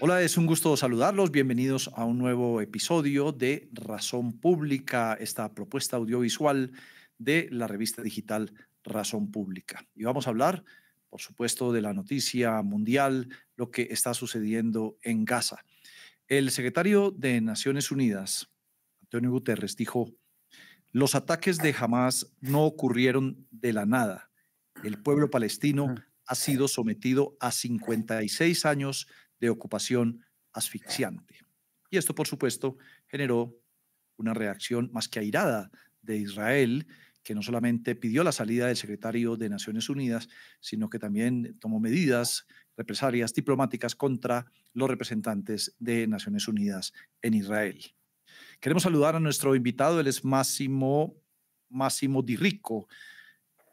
Hola, es un gusto saludarlos. Bienvenidos a un nuevo episodio de Razón Pública, esta propuesta audiovisual de la revista digital Razón Pública. Y vamos a hablar, por supuesto, de la noticia mundial, lo que está sucediendo en Gaza. El secretario de Naciones Unidas, Antonio Guterres, dijo, los ataques de Hamas no ocurrieron de la nada. El pueblo palestino ha sido sometido a 56 años de ocupación asfixiante. Y esto, por supuesto, generó una reacción más que airada de Israel, que no solamente pidió la salida del secretario de Naciones Unidas, sino que también tomó medidas represalias diplomáticas contra los representantes de Naciones Unidas en Israel. Queremos saludar a nuestro invitado, él es Máximo, Máximo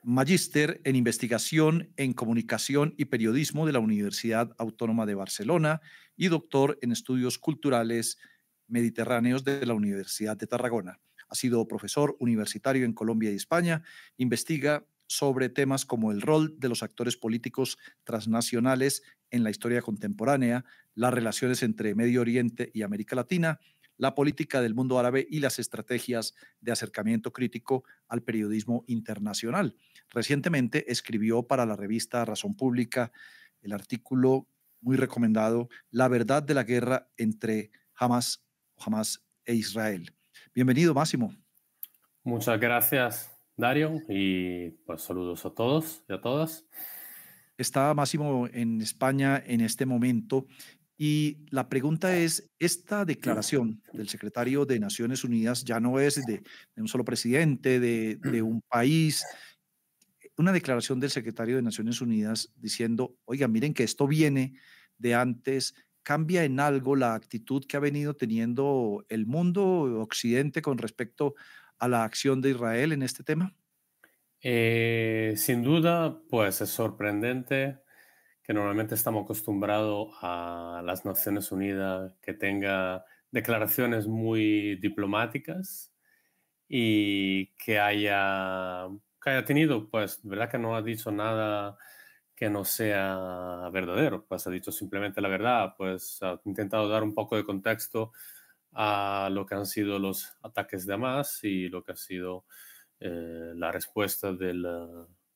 magíster en investigación en comunicación y periodismo de la Universidad Autónoma de Barcelona y doctor en estudios culturales mediterráneos de la Universidad de Tarragona. Ha sido profesor universitario en Colombia y España, investiga sobre temas como el rol de los actores políticos transnacionales en la historia contemporánea, las relaciones entre Medio Oriente y América Latina, la política del mundo árabe y las estrategias de acercamiento crítico al periodismo internacional. Recientemente escribió para la revista Razón Pública el artículo muy recomendado, La verdad de la guerra entre Hamas, Hamas e Israel. Bienvenido, Máximo. Muchas gracias, Dario, y pues saludos a todos y a todas. Está Máximo en España en este momento y la pregunta eh. es, esta declaración del secretario de Naciones Unidas ya no es de, un solo presidente, de, mm. un país, una declaración del secretario de Naciones Unidas diciendo, oiga, miren que esto viene de antes, cambia en algo la actitud que ha venido teniendo el mundo occidente con respecto a la acción de Israel en este tema. Eh, sin duda, pues es sorprendente que normalmente estamos acostumbrados a las Naciones Unidas que tenga declaraciones muy diplomáticas y que haya, que haya tenido, pues, ¿verdad? Que no ha dicho nada que no sea verdadero, pues ha dicho simplemente la verdad, pues ha intentado dar un poco de contexto a lo que han sido los ataques de Hamas y lo que ha sido eh, la respuesta del,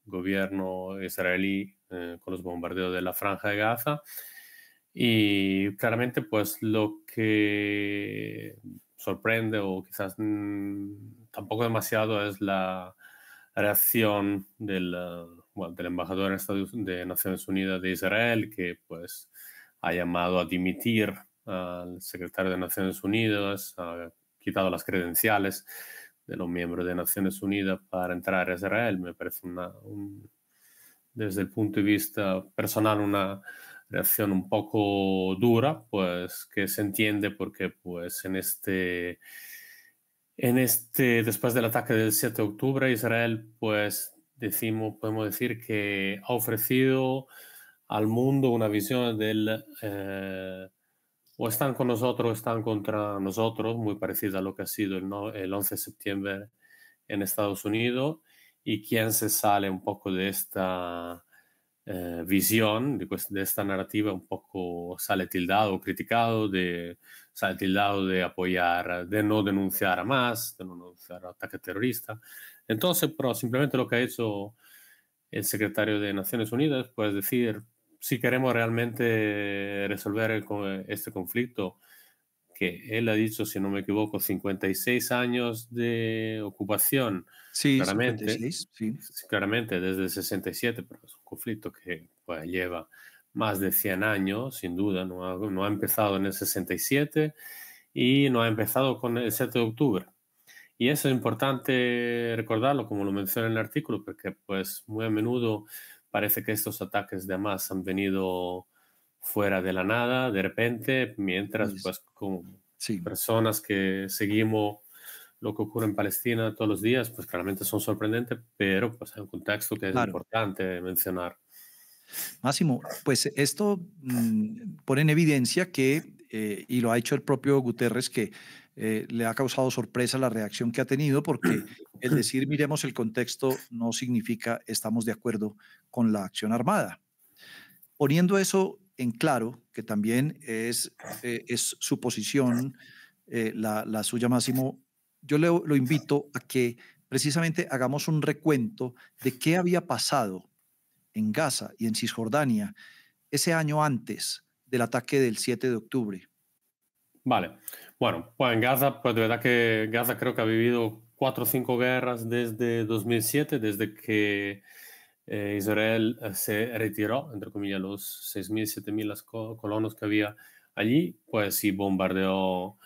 gobierno israelí eh, con los bombardeos de la franja de Gaza. Y claramente, pues lo que sorprende o quizás mm, tampoco demasiado es la reacción del, del embajador de Naciones Unidas de Israel, que pues ha llamado a dimitir al secretario de Naciones Unidas, ha quitado las credenciales de los miembros de Naciones Unidas para entrar a Israel. Me parece una, desde el punto de vista personal una reacción un poco dura, pues que se entiende porque pues en este, en este después del ataque del 7 de octubre Israel pues decimos, podemos decir que ha ofrecido al mundo una visión del... Eh, o están con nosotros o están contra nosotros, muy parecido a lo que ha sido el, 11 de septiembre en Estados Unidos, y quien se sale un poco de esta eh, visión, de, esta narrativa, un poco sale tildado, criticado, de, sale tildado de apoyar, de no denunciar a más, de no denunciar ataque terrorista. Entonces, pero simplemente lo que ha hecho el secretario de Naciones Unidas, pues decir, si queremos realmente resolver este conflicto, que él ha dicho, si no me equivoco, 56 años de ocupación. Sí, claramente, claramente desde el 67, pero es un conflicto que pues, lleva más de 100 años, sin duda, no ha, no ha, empezado en el 67 y no ha empezado con el 7 de octubre. Y eso es importante recordarlo, como lo menciona en el artículo, porque pues muy a menudo Parece que estos ataques de Hamas han venido fuera de la nada, de repente, mientras pues con personas que seguimos lo que ocurre en Palestina todos los días, pues claramente son sorprendentes, pero pues hay un contexto que es importante mencionar. Máximo, pues esto mm, pone en evidencia que, eh, y lo ha hecho el propio Guterres, que eh, le ha causado sorpresa la reacción que ha tenido porque el decir miremos el contexto no significa estamos de acuerdo con la acción armada. Poniendo eso en claro, que también es, eh, su posición, eh, la, suya Máximo, yo le, lo invito a que precisamente hagamos un recuento de qué había pasado en Gaza y en Cisjordania ese año antes del ataque del 7 de octubre Vale. Bueno, pues en Gaza, pues de verdad que Gaza creo que ha vivido cuatro o cinco guerras desde 2007, desde que eh, Israel eh, se retiró, entre comillas, los 6.000, 7.000 colonos que había allí, pues sí bombardeó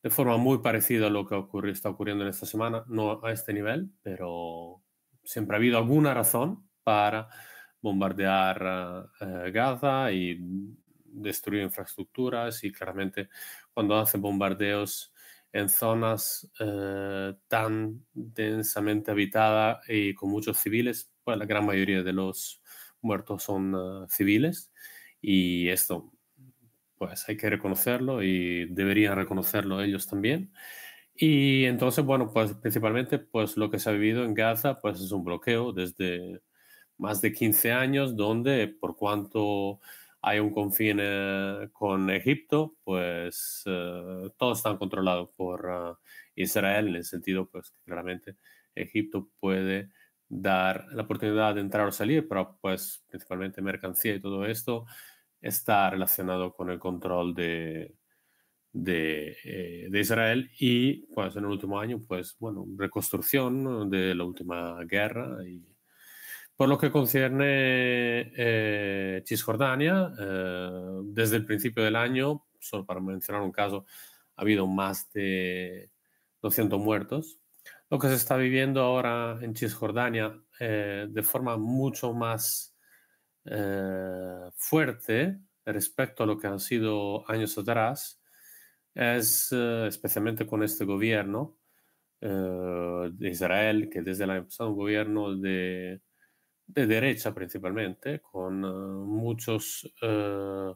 de forma muy parecida a lo que está ocurriendo en esta semana, no a este nivel, pero siempre ha habido alguna razón para bombardear eh, Gaza y destruir infraestructuras y claramente cuando hacen bombardeos en zonas eh, tan densamente habitadas y con muchos civiles, pues la gran mayoría de los muertos son eh, civiles y esto pues hay que reconocerlo y deberían reconocerlo ellos también. Y entonces, bueno, pues principalmente pues lo que se ha vivido en Gaza pues es un bloqueo desde más de 15 años donde por cuanto hay un confín eh, con Egipto, pues eh, todo está controlado por ah, Israel, en el sentido pues que claramente Egipto puede dar la oportunidad de entrar o salir, pero pues principalmente mercancía y todo esto está relacionado con el control de, de, eh, Israel y pues en el último año pues bueno, reconstrucción de la última guerra y por lo que concierne eh, Cisjordania, eh, desde el principio del año, solo para mencionar un caso, ha habido más de 200 muertos. Lo que se está viviendo ahora en Cisjordania eh, de forma mucho más eh, fuerte respecto a lo que han sido años atrás es especialmente con este gobierno de Israel, que desde la pasado un gobierno de de derecha principalmente, con eh, muchos eh,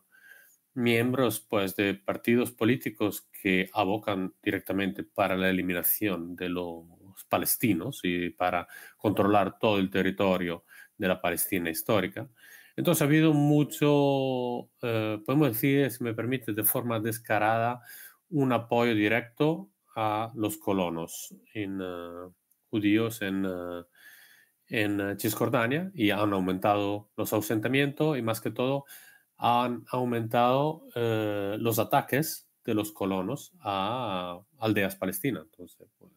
miembros pues, de partidos políticos que abocan directamente para la eliminación de los palestinos y para controlar todo el territorio de la Palestina histórica. Entonces ha habido mucho, eh, podemos decir, si me permite, de forma descarada, un apoyo directo a los colonos en, judíos en en eh, Cisjordania y han aumentado los ausentamientos y más que todo han aumentado eh, los ataques de los colonos a, aldeas palestinas. Entonces, pues,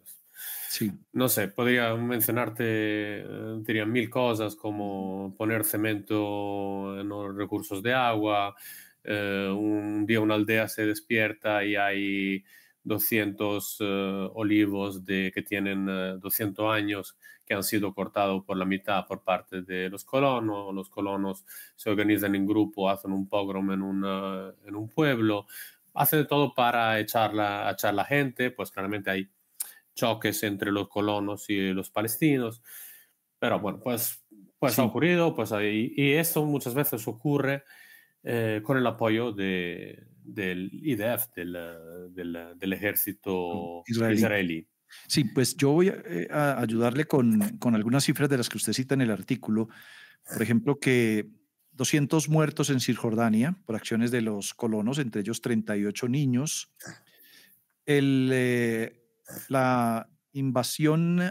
sí. no sé, podría mencionarte, eh, diría mil cosas como poner cemento en los recursos de agua, un día una aldea se despierta y hay 200 olivos de, que tienen 200 años que han sido cortados por la mitad por parte de los colonos. Los colonos se organizan en grupo, hacen un pogrom en, en un pueblo, hacen todo para echar la, echar la gente, pues claramente hay choques entre los colonos y los palestinos. Pero bueno, pues, pues ha ocurrido, pues y, y esto muchas veces ocurre eh, con el apoyo de, del IDF, del, del, ejército israelí. Sí, pues yo voy eh, a, ayudarle con, con, algunas cifras de las que usted cita en el artículo. Por ejemplo, que 200 muertos en Cisjordania por acciones de los colonos, entre ellos 38 niños. El, eh, la invasión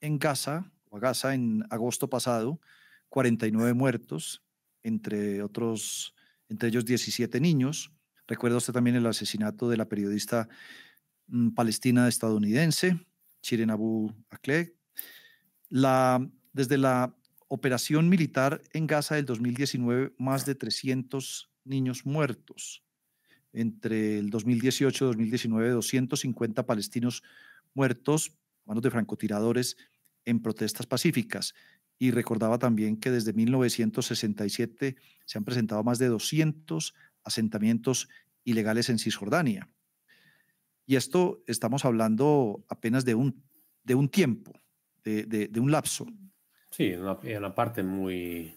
en Gaza, o a Gaza en agosto pasado, 49 muertos, entre otros, entre ellos 17 niños. Recuerda usted también el asesinato de la periodista Mm, palestina estadounidense, Shirin Abu desde la operación militar en Gaza del 2019, más de 300 niños muertos. Entre el 2018 y 2019, 250 palestinos muertos, manos de francotiradores, en protestas pacíficas. Y recordaba también que desde 1967 se han presentado más de 200 asentamientos ilegales en Cisjordania. Y esto estamos hablando apenas de un, de un tiempo, de, de, un lapso. Sí, una, parte muy,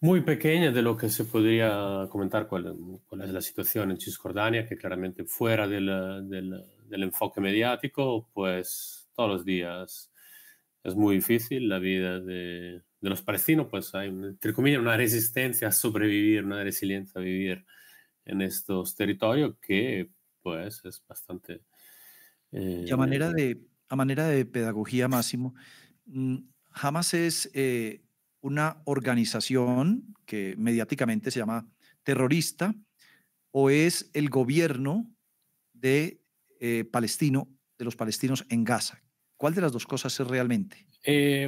muy pequeña de lo que se podría comentar cuál, es la situación en Cisjordania, que claramente fuera del, del, del enfoque mediático, pues todos los días es muy difícil la vida de, de los palestinos, pues hay, entre comillas, una resistencia a sobrevivir, una resiliencia a vivir en estos territorios que pues es bastante... y a manera, eh, de, a manera de pedagogía, Máximo, ¿Jamás mm, es eh, una organización que mediáticamente se llama terrorista o es el gobierno de eh, palestino de los palestinos en Gaza. ¿Cuál de las dos cosas es realmente?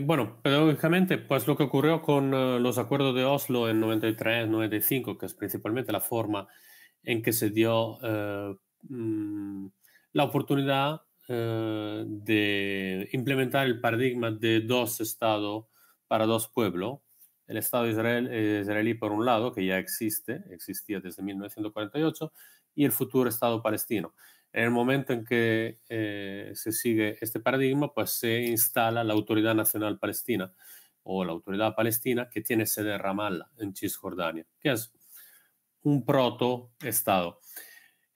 bueno, pedagógicamente, pues lo que ocurrió con los acuerdos de Oslo en 93, 95, que es principalmente la forma en que se dio Mm, la oportunidad eh, de implementar el paradigma de dos estados para dos pueblos. El Estado israel, eh, israelí, por un lado, que ya existe, existía desde 1948, y el futuro Estado palestino. En el momento en que eh, se sigue este paradigma, pues se instala la Autoridad Nacional Palestina o la Autoridad Palestina que tiene sede en Ramallah, en Cisjordania, que es un proto-Estado.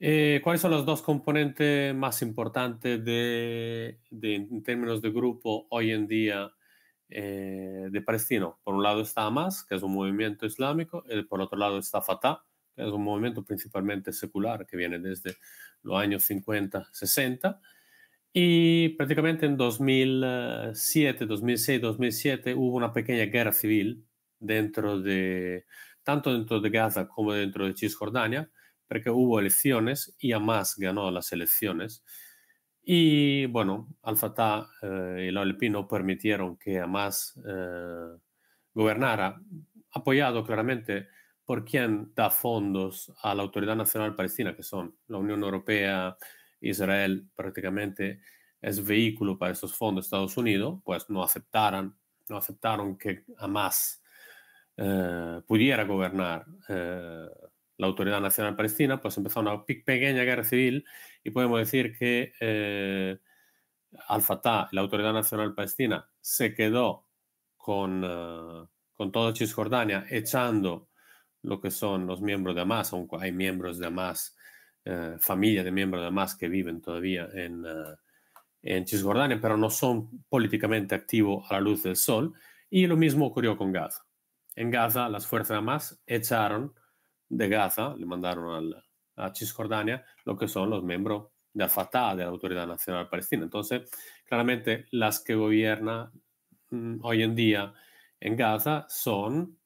Eh, ¿Cuáles son los dos componentes más importantes de, en términos de grupo hoy en día eh, de Palestino? Por un lado está Hamas, que es un movimiento islámico, y eh, por otro lado está Fatah, que es un movimiento principalmente secular que viene desde los años 50, 60. Y prácticamente en 2007, 2006, 2007 hubo una pequeña guerra civil dentro de, tanto dentro de Gaza como dentro de Cisjordania, porque hubo elecciones y Hamas ganó las elecciones. Y bueno, Al-Fatah eh, y la OLP no permitieron que Hamas eh, gobernara, apoyado claramente por quien da fondos a la Autoridad Nacional Palestina, que son la Unión Europea, Israel prácticamente es vehículo para estos fondos Estados Unidos, pues no no aceptaron que Hamas eh, pudiera gobernar la Autoridad Nacional Palestina, pues empezó una pequeña guerra civil y podemos decir que eh, Al-Fatah, la Autoridad Nacional Palestina, se quedó con, eh, toda Cisjordania echando lo que son los miembros de Hamas, aunque hay miembros de Hamas, eh, familia de miembros de Hamas que viven todavía en, en Cisjordania, pero no son políticamente activos a la luz del sol. Y lo mismo ocurrió con Gaza. En Gaza las fuerzas de Hamas echaron de Gaza, le mandaron al, a Cisjordania, lo que son los miembros de Al-Fatah, de la Autoridad Nacional Palestina. Entonces, claramente las que gobiernan mm, hoy en día en Gaza son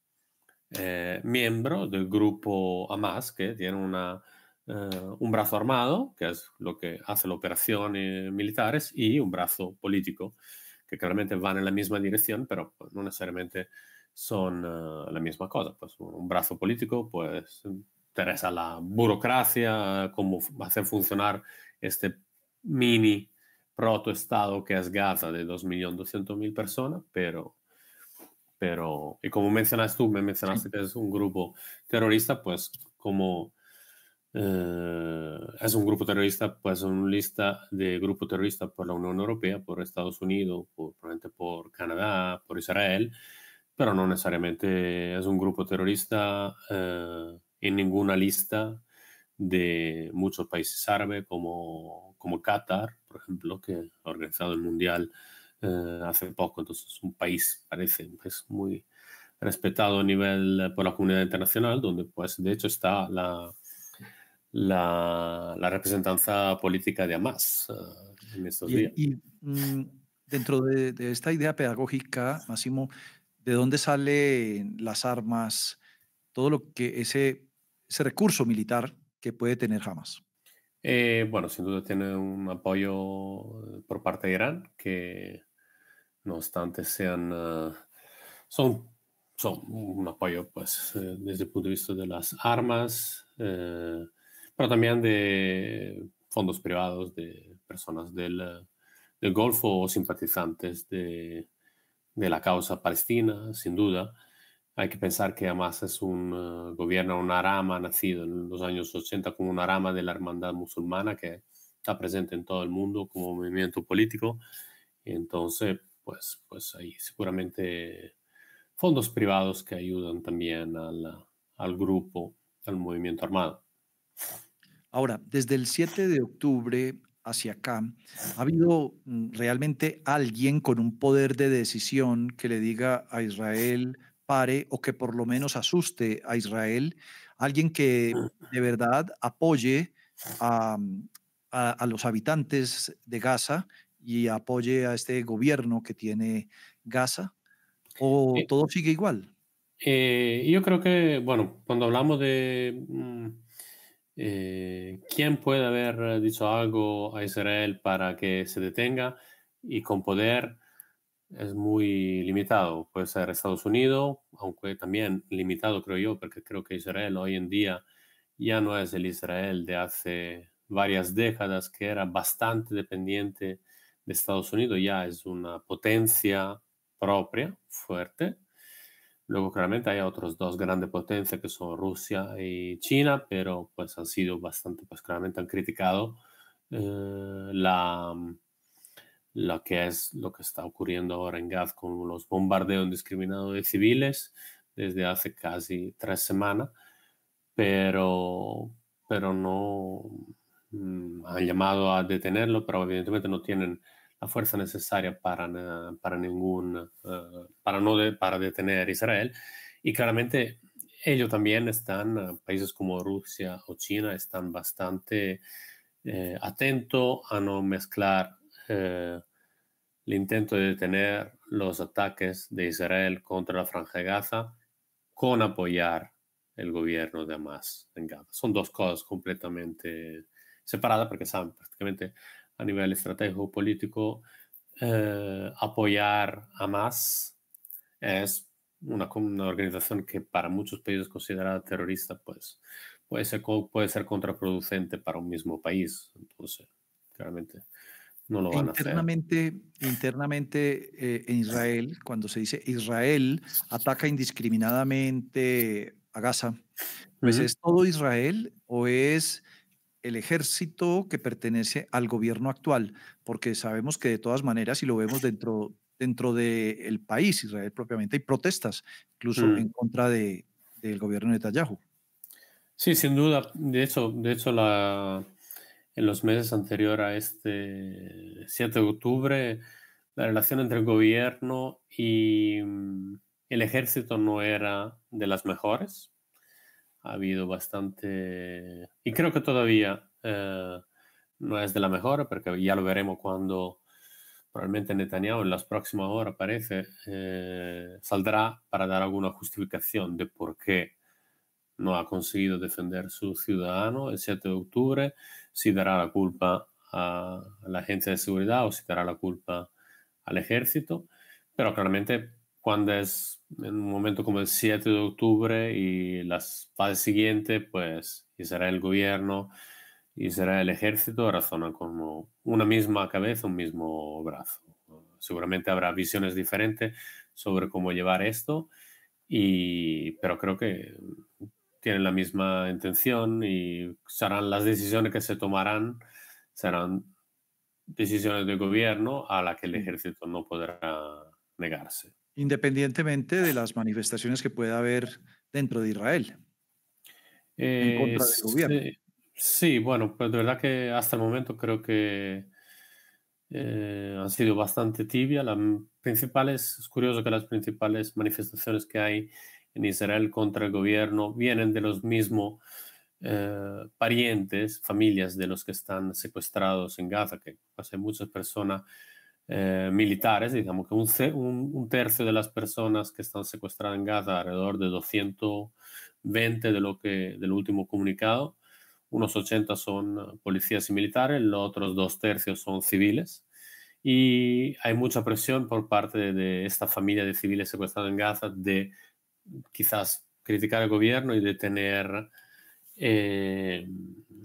eh, miembros del grupo Hamas, que tiene una, eh, un brazo armado, que es lo que hace las operaciones eh, militares, y un brazo político, que claramente van en la misma dirección, pero no necesariamente son eh, la misma cosa. Pues un brazo político, pues interesa la burocracia, cómo hacer funcionar este mini protoestado que es Gaza de 2.200.000 personas, pero, pero, y como mencionaste tú, me mencionaste que es un grupo terrorista, pues como eh, es un grupo terrorista, pues una lista de grupo terrorista por la Unión Europea, por Estados Unidos, por, por Canadá, por Israel, pero no necesariamente es un grupo terrorista eh, en ninguna lista de muchos países árabes como, como Qatar, por ejemplo, que ha organizado el Mundial eh, hace poco, entonces es un país, parece, es muy respetado a nivel por la comunidad internacional, donde pues de hecho está la, la, representanza política de Hamas eh, en y, días. Y, mm, dentro de, de, esta idea pedagógica, Máximo, de dónde salen las armas, todo lo que ese, recurso militar que puede tener Hamas. Eh, bueno, sin duda tiene un apoyo por parte de Irán, que no obstante sean, ah, son, son un apoyo pues, eh, desde el punto de vista de las armas, eh, pero también de fondos privados, de personas del, del Golfo o simpatizantes de, de la causa palestina, sin duda. Hay que pensar que Hamas es un eh, gobierno, una rama nacido en los años 80 como una rama de la hermandad musulmana que está presente en todo el mundo como movimiento político. Entonces, pues, pues hay seguramente fondos privados que ayudan también al, al grupo, al movimiento armado. Ahora, desde el 7 de octubre hacia acá, ha habido mm, realmente alguien con un poder de decisión que le diga a Israel pare o que por lo menos asuste a Israel, alguien que de verdad apoye mm, a, los habitantes de Gaza y apoye a este gobierno que tiene Gaza? ¿O todo sigue igual? Eh, yo creo que, bueno, cuando hablamos de... Mm, eh, ¿Quién puede haber dicho algo a Israel para que se detenga? Y con poder es muy limitado. Puede ser Estados Unidos, aunque también limitado creo yo, porque creo que Israel hoy en día ya no es el Israel de hace varias décadas, que era bastante dependiente de Estados Unidos, ya es una potencia propia, fuerte, Luego claramente hay otros dos grandes potencias que son Rusia y China, pero pues han sido bastante, pues claramente han criticado eh, la, mm, la, que es lo que está ocurriendo ahora en Gaza con los bombardeos indiscriminados de civiles desde hace casi tres semanas, pero, pero no mm, han llamado a detenerlo, pero evidentemente no tienen la fuerza necesaria para, para, ningún, eh, para, no para detener a Israel. Y claramente ellos también están, eh, países como Rusia o China, están bastante eh, atento atentos a no mezclar el intento de detener los ataques de Israel contra la Franja de Gaza con apoyar el gobierno de Hamas en Gaza. Son dos cosas completamente separadas porque saben prácticamente a nivel estratégico político, eh, apoyar a más es una, organización que para muchos países considerada terrorista, pues puede ser, puede ser contraproducente para un mismo país. Entonces, claramente no lo van a hacer. Internamente eh, en Israel, cuando se dice Israel ataca indiscriminadamente a Gaza, pues es todo Israel o es el ejército que pertenece al gobierno actual, porque sabemos que de todas maneras, y lo vemos dentro, dentro del país, Israel propiamente, hay protestas, incluso mm. en contra de, del gobierno de Netanyahu. Sí, sin duda. De hecho, de hecho la, en los meses anteriores a este 7 de octubre, la relación entre el gobierno y mm, el ejército no era de las mejores ha habido bastante, y creo que todavía eh, no es de la mejor, porque ya lo veremos cuando probablemente Netanyahu en las próximas horas, parece, eh, saldrá para dar alguna justificación de por qué no ha conseguido defender su ciudadano el 7 de octubre, si dará la culpa a la agencia de seguridad o si dará la culpa al ejército, pero claramente cuando es en un momento como el 7 de octubre y las fases siguientes, pues, y será el gobierno y será el ejército, razonan como una misma cabeza, un mismo brazo. Seguramente habrá visiones diferentes sobre cómo llevar esto, y, pero creo que tienen la misma intención y serán las decisiones que se tomarán, serán decisiones de gobierno a las que el mm. ejército no podrá negarse. Independientemente de las manifestaciones que pueda haber dentro de Israel. en contra del gobierno. Este, sí, bueno, pues de verdad que hasta el momento creo que eh, han sido bastante tibia. Las principales, es curioso que las principales manifestaciones que hay en Israel contra el gobierno vienen de los mismos eh, parientes, familias de los que están secuestrados en Gaza, que pues, hace muchas personas eh, militares, digamos que un, tercio de las personas que están secuestradas en Gaza, alrededor de 220 de lo que, del último comunicado, unos 80 son ah, policías y militares, los otros dos tercios son civiles. Y hay mucha presión por parte de, esta familia de civiles secuestrados en Gaza de quizás criticar al gobierno y detener eh,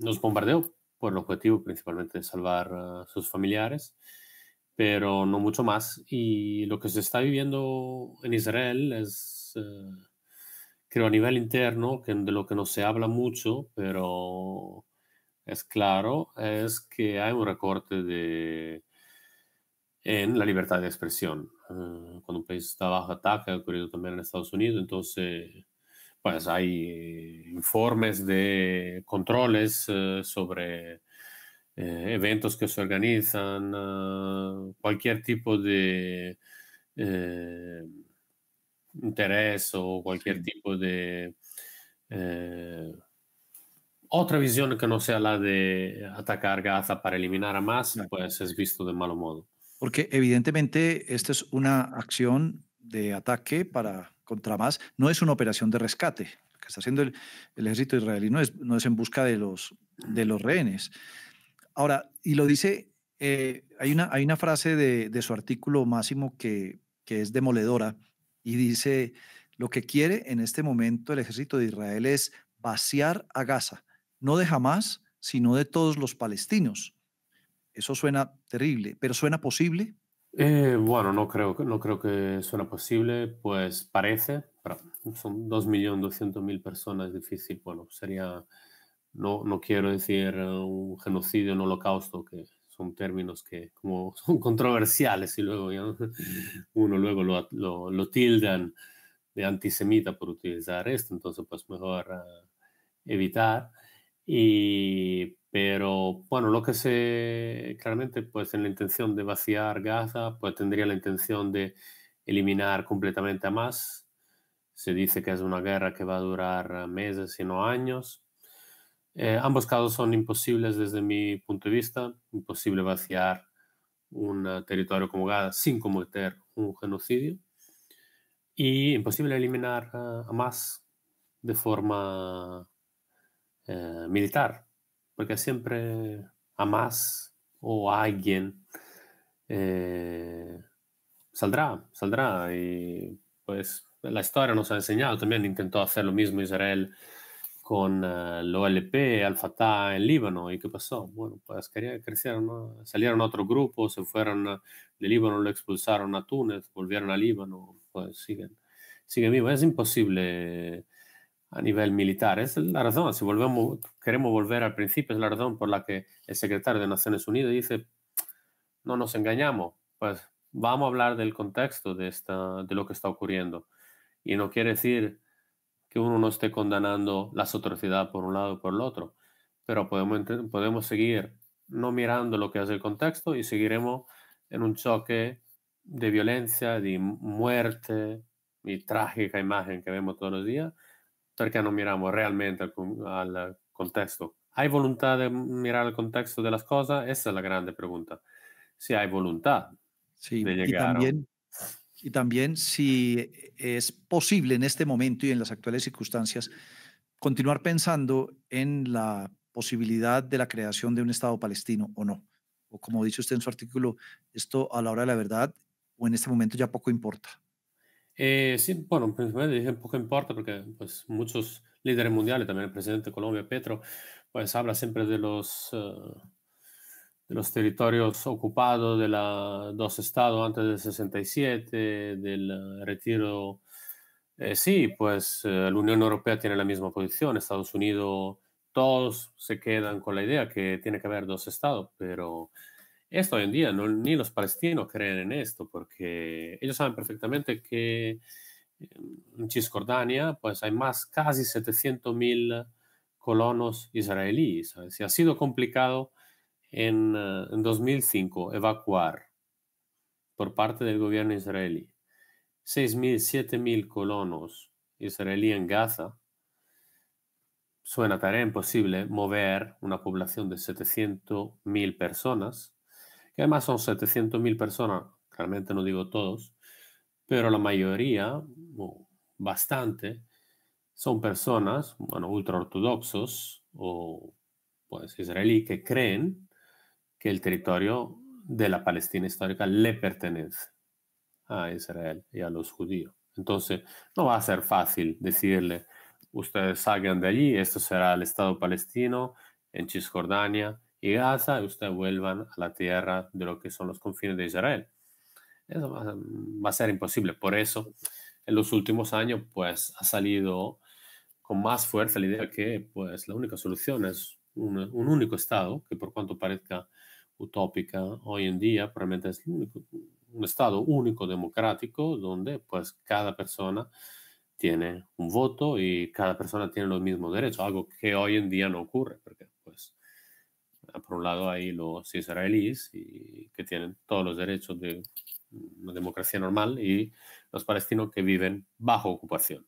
los bombardeos por el objetivo principalmente de salvar a ah, sus familiares pero no mucho más. Y lo que se está viviendo en Israel es, eh, creo, a nivel interno, que de lo que no se habla mucho, pero es claro, es que hay un recorte de, en la libertad de expresión. Eh, cuando un país está bajo ataque, ha ocurrido también en Estados Unidos, entonces pues hay informes de controles eh, sobre eh, eventos que se organizan, ah, cualquier tipo de eh, interés o cualquier tipo de eh, otra visión que no sea la de atacar Gaza para eliminar a más, pues es visto de malo modo. Porque evidentemente esta es una acción de ataque para contra más, no es una operación de rescate. que está haciendo el, ejército israelí no es, no es en busca de los, de los rehenes. Ahora, y lo dice, eh, hay, una, hay una frase de, de su artículo máximo que, que es demoledora y dice, lo que quiere en este momento el ejército de Israel es vaciar a Gaza, no de Hamas, sino de todos los palestinos. Eso suena terrible, pero ¿suena posible? Eh, bueno, no creo, no creo que suena posible, pues parece, son 2.200.000 personas, difícil, bueno, sería no, no quiero decir eh, un genocidio, un holocausto, que son términos que como son controversiales y luego uno luego lo, lo, tildan de antisemita por utilizar esto, entonces pues mejor ah, evitar. pero bueno, lo que se claramente pues en la intención de vaciar Gaza, pues tendría la intención de eliminar completamente a más. Se dice que es una guerra que va a durar ah, meses y no años eh, ambos casos son imposibles desde mi punto de vista. Imposible vaciar un ah, territorio como Gaza sin cometer un genocidio. Y imposible eliminar a más de forma eh, militar, porque siempre a más o alguien eh, saldrá, saldrá. Y pues la historia nos ha enseñado, también intentó hacer lo mismo Israel con el eh, OLP, Al-Fatah en Líbano. ¿Y qué pasó? Bueno, pues crecieron, ¿no? salieron a otro grupo, se fueron eh, de Líbano, lo expulsaron a Túnez, volvieron a Líbano, pues siguen, siguen vivos. Es imposible a nivel militar. Es la razón, si volvemos, queremos volver al principio, es la razón por la que el secretario de Naciones Unidas dice, no nos engañamos, pues vamos a hablar del contexto de, esta, de lo que está ocurriendo. Y no quiere decir que uno no esté condenando las atrocidades por un lado o por el otro, pero podemos, podemos seguir no mirando lo que es el contexto y seguiremos en un choque de violencia, de muerte y trágica imagen que vemos todos los días, porque no miramos realmente al, contexto. ¿Hay voluntad de mirar el contexto de las cosas? Esa es la grande pregunta. Si hay voluntad sí, de llegar. Y también, y también si es posible en este momento y en las actuales circunstancias continuar pensando en la posibilidad de la creación de un Estado palestino o no. O como dice usted en su artículo, esto a la hora de la verdad o en este momento ya poco importa. Eh, sí, bueno, principalmente pues, dije poco importa porque pues, muchos líderes mundiales, también el presidente de Colombia, Petro, pues habla siempre de los... Eh, de los territorios ocupados de los dos estados antes del 67, del eh, retiro. Eh, sí, pues eh, la Unión Europea tiene la misma posición, Estados Unidos, todos se quedan con la idea que tiene que haber dos estados, pero esto hoy en día no, ni los palestinos creen en esto, porque ellos saben perfectamente que en Cisjordania pues hay más, casi 700.000 colonos israelíes. ¿sabes? ha sido complicado en, 2005 ah, evacuar por parte del gobierno israelí 6.000, 7.000 colonos israelíes en Gaza, suena tarea imposible mover una población de 700.000 personas, que además son 700.000 personas, realmente no digo todos, pero la mayoría, bastante, son personas, bueno, ortodoxos o pues israelí que creen que el territorio de la Palestina histórica le pertenece a Israel y a los judíos. Entonces, no va a ser fácil decirle, ustedes salgan de allí, esto será el Estado palestino en Cisjordania y Gaza, y ustedes vuelvan a la tierra de lo que son los confines de Israel. Eso va, a ser imposible. Por eso, en los últimos años, pues ha salido con más fuerza la idea que pues la única solución es un único Estado, que por cuanto parezca utópica hoy en día, probablemente es un Estado único democrático donde pues cada persona tiene un voto y cada persona tiene los mismos derechos, algo que hoy en día no ocurre, porque pues por un lado hay los israelíes y, que tienen todos los derechos de una democracia normal y los palestinos que viven bajo ocupación.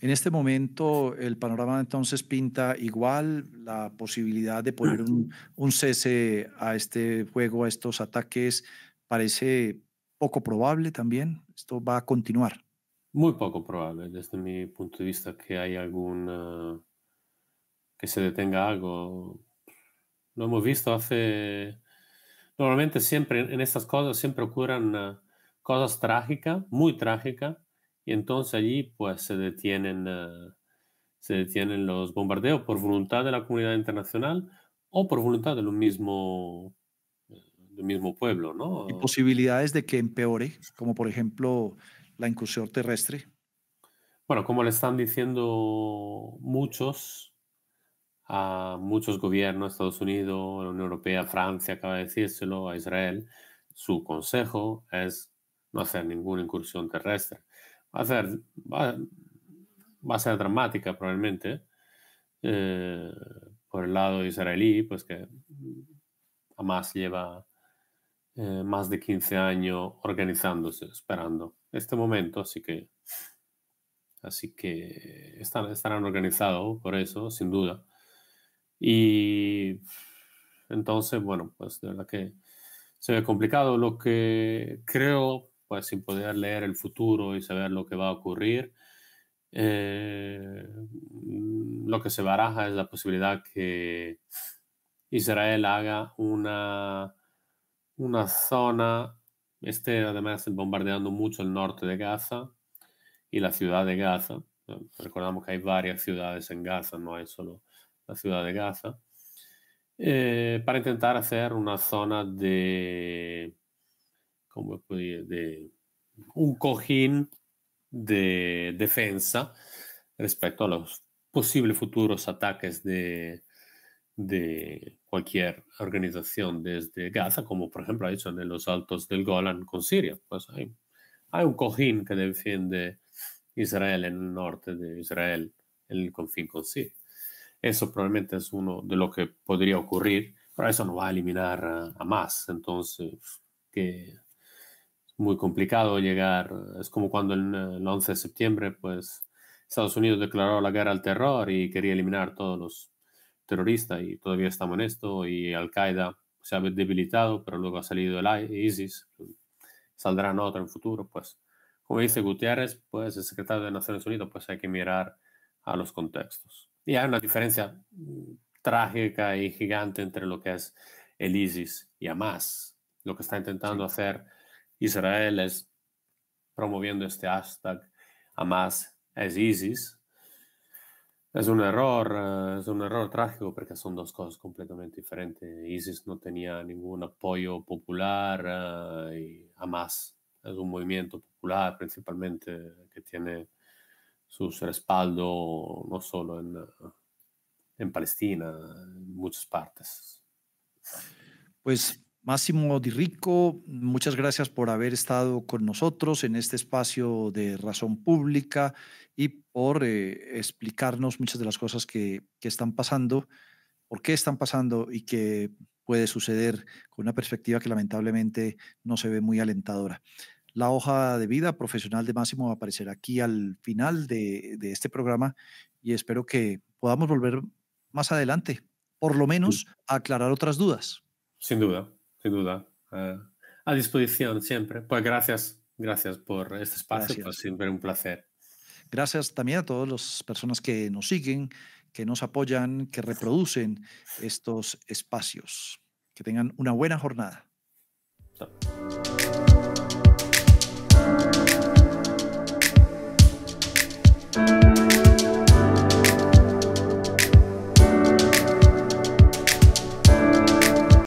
En este momento el panorama entonces pinta igual la posibilidad de poner un, cese a este juego, a estos ataques, parece poco probable también. Esto va a continuar. Muy poco probable desde mi punto de vista que hay algún... que se detenga algo. Lo hemos visto hace... Normalmente siempre en estas cosas siempre ocurren eh, cosas trágicas, muy trágicas y entonces allí pues se detienen, eh, se detienen los bombardeos por voluntad de la comunidad internacional o por voluntad del mismo, eh, del mismo pueblo, ¿no? Y posibilidades de que empeore, como por ejemplo la incursión terrestre. Bueno, como le están diciendo muchos, a muchos gobiernos, Estados Unidos, la Unión Europea, Francia, acaba de decírselo, a Israel, su consejo es no hacer ninguna incursión terrestre va a ser, va, a ser dramática probablemente. Eh, por el lado israelí, pues que Hamas lleva eh, más de 15 años organizándose, esperando este momento, así que, así que están, estarán organizados por eso, sin duda. Y entonces, bueno, pues de verdad que se ve complicado. Lo que creo pues sin poder leer el futuro y saber lo que va a ocurrir, eh, mm, lo que se baraja es la posibilidad que Israel haga una, una zona, este además bombardeando mucho el norte de Gaza y la ciudad de Gaza. Recordamos que hay varias ciudades en Gaza, no hay solo la ciudad de Gaza, eh, para intentar hacer una zona de como de un cojín de defensa respecto a los posibles futuros ataques de, de cualquier organización desde Gaza, como por ejemplo ha hecho en los altos del Golan con Siria. Pues hay, hay un cojín que defiende Israel en el norte de Israel, en el confín con Siria. Eso probablemente es uno de lo que podría ocurrir, pero eso no va a eliminar a, más. Entonces, que muy complicado llegar. Es como cuando eh, el 11 de septiembre, pues Estados Unidos declaró la guerra al terror y quería eliminar a todos los terroristas y todavía estamos en esto y Al Qaeda se ha debilitado, pero luego ha salido el ISIS, saldrán otros en futuro, pues como dice Gutiérrez, pues el secretario de Naciones Unidas, pues hay que mirar a los contextos. Y hay una diferencia mm, trágica y gigante entre lo que es el ISIS y Hamas, lo que está intentando hacer Israel es promoviendo este hashtag Hamas es ISIS. Es un error, eh, es un error trágico porque son dos cosas completamente diferentes. ISIS no tenía ningún apoyo popular eh, y Hamas es un movimiento popular principalmente que tiene su respaldo no solo en, en Palestina, en muchas partes. Pues Máximo Di Rico, muchas gracias por haber estado con nosotros en este espacio de razón pública y por eh, explicarnos muchas de las cosas que, están pasando, por qué están pasando y qué puede suceder con una perspectiva que lamentablemente no se ve muy alentadora. La hoja de vida profesional de Máximo va a aparecer aquí al final de, de este programa y espero que podamos volver más adelante, por lo menos a aclarar otras dudas. Sin duda duda. Eh, a disposición siempre. Pues gracias, gracias por este espacio, pues siempre un placer. Gracias también a todas las personas que nos siguen, que nos apoyan, que reproducen estos espacios. Que tengan una buena jornada.